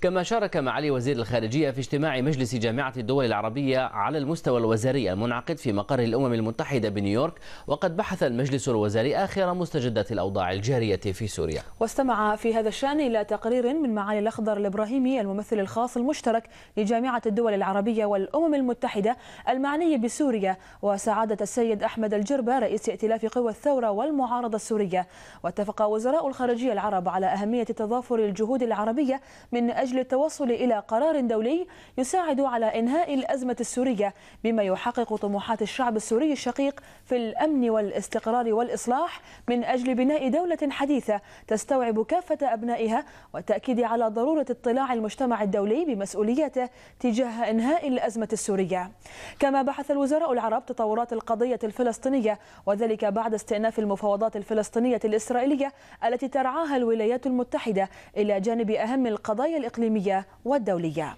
كما شارك معالي وزير الخارجية في اجتماع مجلس جامعة الدول العربية على المستوى الوزاري المنعقد في مقر الأمم المتحدة بنيويورك وقد بحث المجلس الوزاري آخر مستجدات الأوضاع الجارية في سوريا واستمع في هذا الشأن إلى تقرير من معالي الأخضر الإبراهيمي الممثل الخاص المشترك لجامعة الدول العربية والأمم المتحدة المعني بسوريا وسعادة السيد أحمد الجربة رئيس ائتلاف قوى الثورة والمعارضة السورية واتفق وزراء الخارجية العرب على أهمية تضافر الجهود العربية من أجل أجل التوصل إلى قرار دولي يساعد على إنهاء الأزمة السورية بما يحقق طموحات الشعب السوري الشقيق في الأمن والاستقرار والإصلاح من أجل بناء دولة حديثة تستوعب كافة أبنائها والتأكيد على ضرورة اطلاع المجتمع الدولي بمسؤوليته تجاه إنهاء الأزمة السورية كما بحث الوزراء العرب تطورات القضية الفلسطينية وذلك بعد استئناف المفاوضات الفلسطينية الإسرائيلية التي ترعاها الولايات المتحدة إلى جانب أهم القضايا الإقليمية الإقليمية والدولية